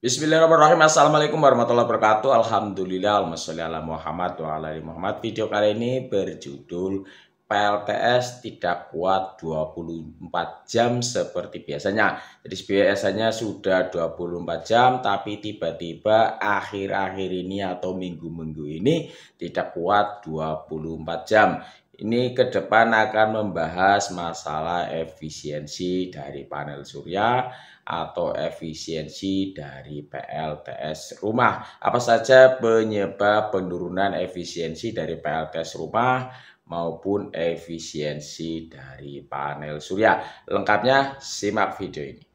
Bismillahirrahmanirrahim. Assalamualaikum warahmatullahi wabarakatuh. Alhamdulillah. Alhamdulillah Muhammad wa ala Muhammad. Video kali ini berjudul PLTS tidak kuat 24 jam seperti biasanya. Jadi biasanya sudah 24 jam tapi tiba-tiba akhir-akhir ini atau minggu-minggu ini tidak kuat 24 jam. Ini ke depan akan membahas masalah efisiensi dari panel surya atau efisiensi dari PLTS rumah. Apa saja penyebab penurunan efisiensi dari PLTS rumah maupun efisiensi dari panel surya. Lengkapnya simak video ini.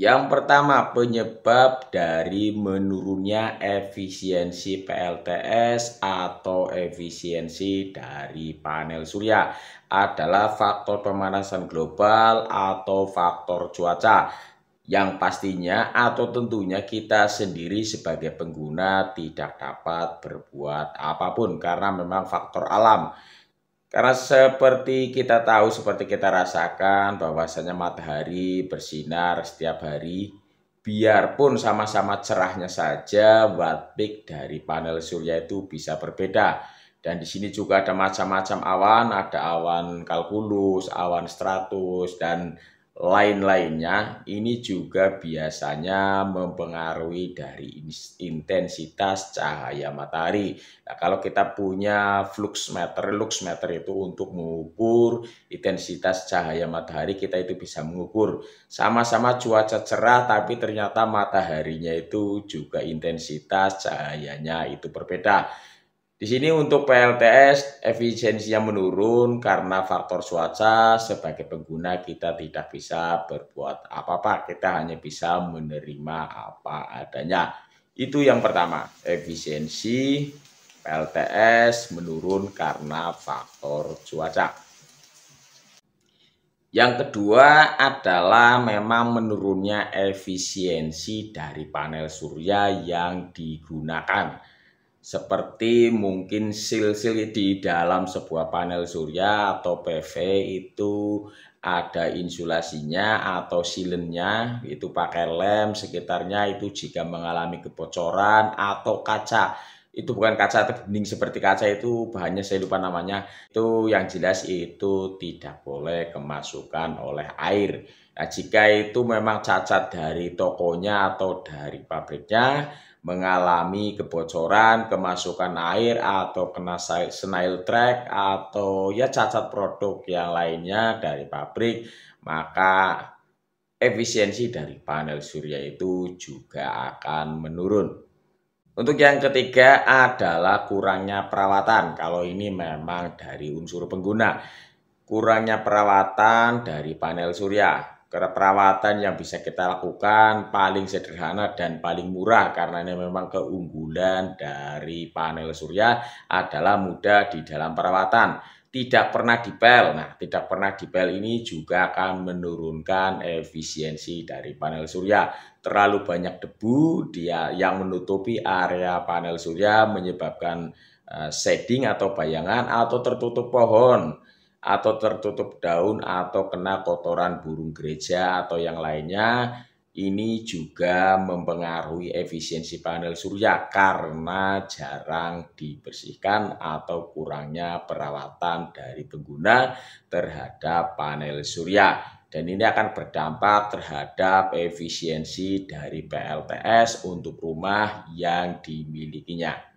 Yang pertama, penyebab dari menurunnya efisiensi PLTS atau efisiensi dari panel surya adalah faktor pemanasan global atau faktor cuaca yang pastinya atau tentunya kita sendiri sebagai pengguna tidak dapat berbuat apapun karena memang faktor alam karena seperti kita tahu, seperti kita rasakan bahwasanya matahari bersinar setiap hari, biarpun sama-sama cerahnya saja, watt peak dari panel surya itu bisa berbeda. Dan di sini juga ada macam-macam awan, ada awan kalkulus, awan stratus, dan lain-lainnya ini juga biasanya mempengaruhi dari intensitas cahaya matahari. Nah, kalau kita punya flux meter, lux meter itu untuk mengukur intensitas cahaya matahari, kita itu bisa mengukur sama-sama cuaca cerah tapi ternyata mataharinya itu juga intensitas cahayanya itu berbeda. Di sini untuk PLTS efisiensinya menurun karena faktor cuaca. Sebagai pengguna kita tidak bisa berbuat apa-apa, kita hanya bisa menerima apa adanya. Itu yang pertama, efisiensi PLTS menurun karena faktor cuaca. Yang kedua adalah memang menurunnya efisiensi dari panel surya yang digunakan seperti mungkin sil-sil di dalam sebuah panel surya atau PV itu ada insulasinya atau silennya itu pakai lem sekitarnya itu jika mengalami kebocoran atau kaca itu bukan kaca bening seperti kaca itu bahannya saya lupa namanya itu yang jelas itu tidak boleh kemasukan oleh air nah jika itu memang cacat dari tokonya atau dari pabriknya mengalami kebocoran, kemasukan air, atau kena snail track, atau ya cacat produk yang lainnya dari pabrik, maka efisiensi dari panel surya itu juga akan menurun. Untuk yang ketiga adalah kurangnya perawatan. Kalau ini memang dari unsur pengguna. Kurangnya perawatan dari panel surya karena perawatan yang bisa kita lakukan paling sederhana dan paling murah karena ini memang keunggulan dari panel surya adalah mudah di dalam perawatan tidak pernah dipel. Nah, tidak pernah dipel ini juga akan menurunkan efisiensi dari panel surya. Terlalu banyak debu dia yang menutupi area panel surya menyebabkan eh, shading atau bayangan atau tertutup pohon atau tertutup daun atau kena kotoran burung gereja atau yang lainnya ini juga mempengaruhi efisiensi panel surya karena jarang dibersihkan atau kurangnya perawatan dari pengguna terhadap panel surya. Dan ini akan berdampak terhadap efisiensi dari PLTS untuk rumah yang dimilikinya.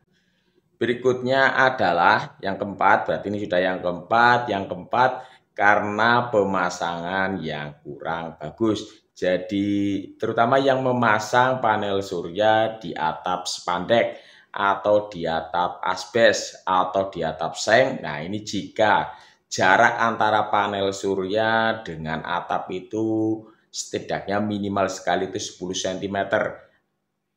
Berikutnya adalah yang keempat, berarti ini sudah yang keempat. Yang keempat karena pemasangan yang kurang bagus. Jadi terutama yang memasang panel surya di atap spandek atau di atap asbes atau di atap seng. Nah ini jika jarak antara panel surya dengan atap itu setidaknya minimal sekali itu 10 cm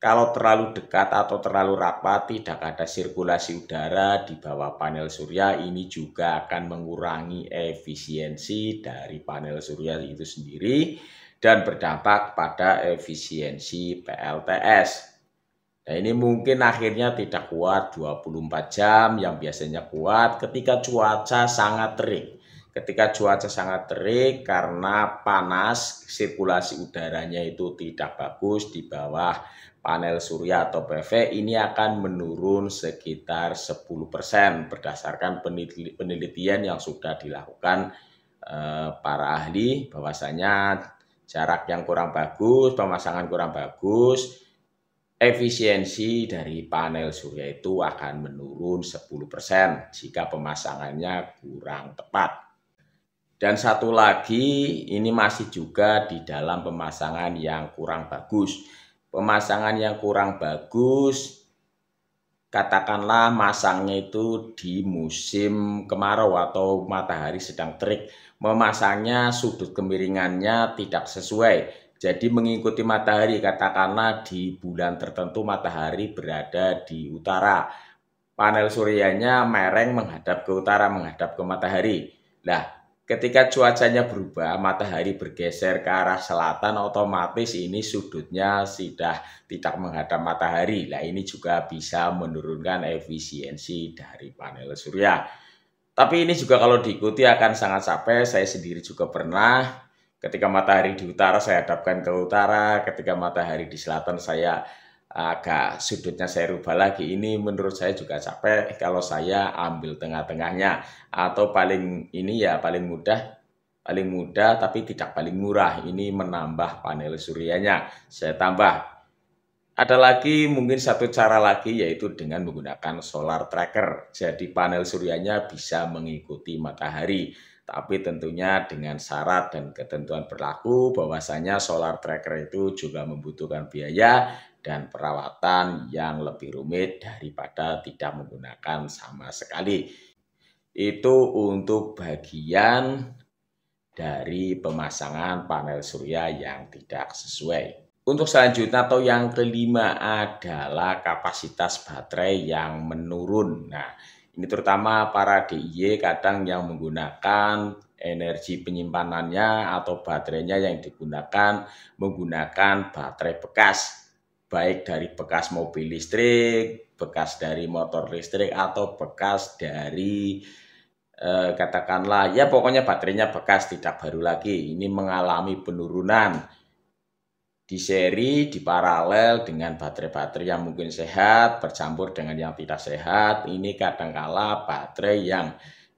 kalau terlalu dekat atau terlalu rapat, tidak ada sirkulasi udara di bawah panel surya. Ini juga akan mengurangi efisiensi dari panel surya itu sendiri dan berdampak pada efisiensi PLTS. Nah ini mungkin akhirnya tidak kuat 24 jam yang biasanya kuat ketika cuaca sangat terik. Ketika cuaca sangat terik karena panas, sirkulasi udaranya itu tidak bagus di bawah panel surya atau PV ini akan menurun sekitar 10% berdasarkan penelitian yang sudah dilakukan eh, para ahli bahwasanya jarak yang kurang bagus, pemasangan kurang bagus, efisiensi dari panel surya itu akan menurun 10% jika pemasangannya kurang tepat. Dan satu lagi ini masih juga di dalam pemasangan yang kurang bagus pemasangan yang kurang bagus, katakanlah masangnya itu di musim kemarau atau matahari sedang terik, memasangnya sudut kemiringannya tidak sesuai. Jadi mengikuti matahari, katakanlah di bulan tertentu matahari berada di utara. Panel suryanya mereng menghadap ke utara, menghadap ke matahari. Nah, ketika cuacanya berubah, matahari bergeser ke arah selatan, otomatis ini sudutnya sudah tidak menghadap matahari. Nah, ini juga bisa menurunkan efisiensi dari panel surya. Tapi ini juga kalau diikuti akan sangat capek. Saya sendiri juga pernah ketika matahari di utara saya hadapkan ke utara, ketika matahari di selatan saya agak sudutnya saya rubah lagi. Ini menurut saya juga capek kalau saya ambil tengah-tengahnya atau paling ini ya paling mudah paling mudah tapi tidak paling murah. Ini menambah panel surianya. Saya tambah. Ada lagi mungkin satu cara lagi yaitu dengan menggunakan solar tracker. Jadi panel surianya bisa mengikuti matahari tapi tentunya dengan syarat dan ketentuan berlaku bahwasanya solar tracker itu juga membutuhkan biaya dan perawatan yang lebih rumit daripada tidak menggunakan sama sekali. Itu untuk bagian dari pemasangan panel surya yang tidak sesuai. Untuk selanjutnya atau yang kelima adalah kapasitas baterai yang menurun. Nah, ini terutama para DIY kadang yang menggunakan energi penyimpanannya atau baterainya yang digunakan menggunakan baterai bekas baik dari bekas mobil listrik, bekas dari motor listrik atau bekas dari eh, katakanlah ya pokoknya baterainya bekas tidak baru lagi. Ini mengalami penurunan di seri, di paralel dengan baterai-baterai yang mungkin sehat bercampur dengan yang tidak sehat. Ini kadangkala baterai yang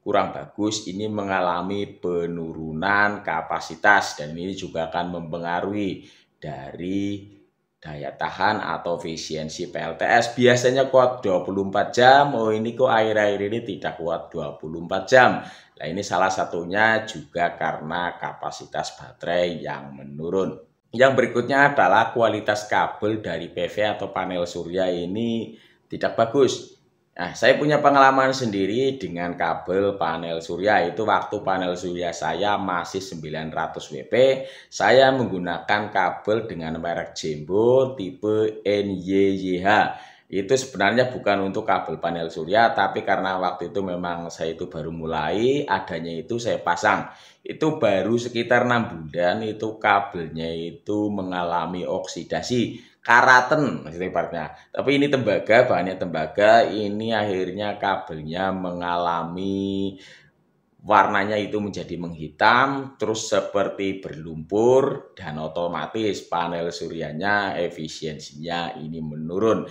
kurang bagus ini mengalami penurunan kapasitas dan ini juga akan mempengaruhi dari daya tahan atau efisiensi PLTS biasanya kuat 24 jam oh ini kok air air ini tidak kuat 24 jam nah ini salah satunya juga karena kapasitas baterai yang menurun yang berikutnya adalah kualitas kabel dari PV atau panel surya ini tidak bagus Nah, saya punya pengalaman sendiri dengan kabel panel surya itu waktu panel surya saya masih 900 WP, saya menggunakan kabel dengan merek Jembo tipe NYYH. Itu sebenarnya bukan untuk kabel panel surya, tapi karena waktu itu memang saya itu baru mulai, adanya itu saya pasang. Itu baru sekitar 6 bulan itu kabelnya itu mengalami oksidasi karaten maksudnya partnya. Tapi ini tembaga, bahannya tembaga, ini akhirnya kabelnya mengalami warnanya itu menjadi menghitam, terus seperti berlumpur dan otomatis panel surianya efisiensinya ini menurun.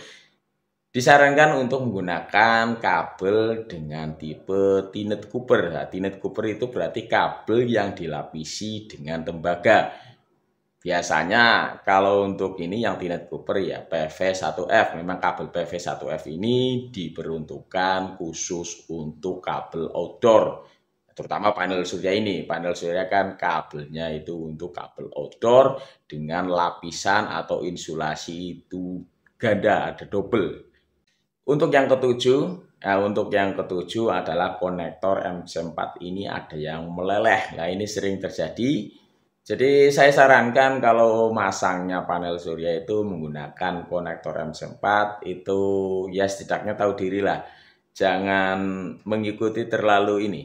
Disarankan untuk menggunakan kabel dengan tipe tinet Cooper. Nah, tinet Cooper itu berarti kabel yang dilapisi dengan tembaga. Biasanya kalau untuk ini yang tinet Cooper ya PV1F. Memang kabel PV1F ini diperuntukkan khusus untuk kabel outdoor. Terutama panel surya ini. Panel surya kan kabelnya itu untuk kabel outdoor dengan lapisan atau insulasi itu ganda, ada double. Untuk yang ketujuh, Nah, untuk yang ketujuh adalah konektor MC4 ini ada yang meleleh. Nah, ini sering terjadi jadi saya sarankan kalau masangnya panel surya itu menggunakan konektor M4 itu ya setidaknya tahu dirilah. Jangan mengikuti terlalu ini.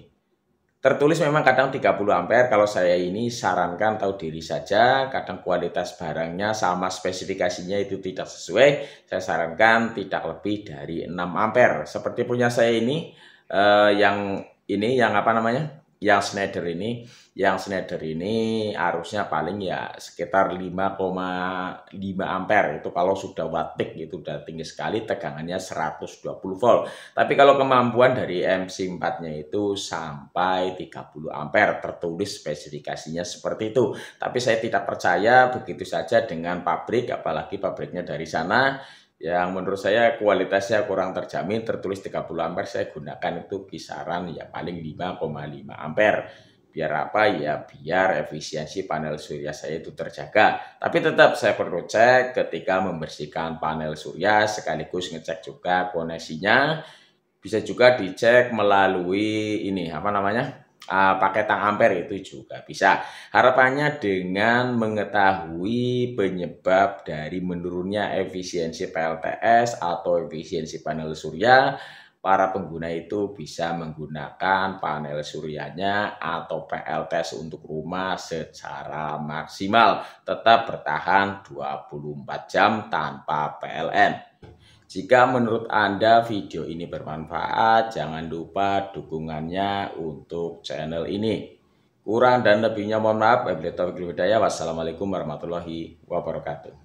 Tertulis memang kadang 30 ampere, kalau saya ini sarankan tahu diri saja, kadang kualitas barangnya sama spesifikasinya itu tidak sesuai, saya sarankan tidak lebih dari 6 ampere. Seperti punya saya ini, eh, yang ini yang apa namanya, yang Schneider ini yang Schneider ini arusnya paling ya sekitar 5,5 ampere itu kalau sudah watt peak itu udah tinggi sekali tegangannya 120 volt tapi kalau kemampuan dari MC4 nya itu sampai 30 ampere tertulis spesifikasinya seperti itu tapi saya tidak percaya begitu saja dengan pabrik apalagi pabriknya dari sana yang menurut saya kualitasnya kurang terjamin tertulis 30 ampere saya gunakan itu kisaran ya paling 5,5 ampere biar apa ya biar efisiensi panel surya saya itu terjaga tapi tetap saya perlu cek ketika membersihkan panel surya sekaligus ngecek juga koneksinya bisa juga dicek melalui ini apa namanya uh, pakai tang ampere itu juga bisa. Harapannya dengan mengetahui penyebab dari menurunnya efisiensi PLTS atau efisiensi panel surya, para pengguna itu bisa menggunakan panel suryanya atau PLTS untuk rumah secara maksimal, tetap bertahan 24 jam tanpa PLN. Jika menurut Anda video ini bermanfaat, jangan lupa dukungannya untuk channel ini. Kurang dan lebihnya mohon maaf. Wassalamualaikum warahmatullahi wabarakatuh.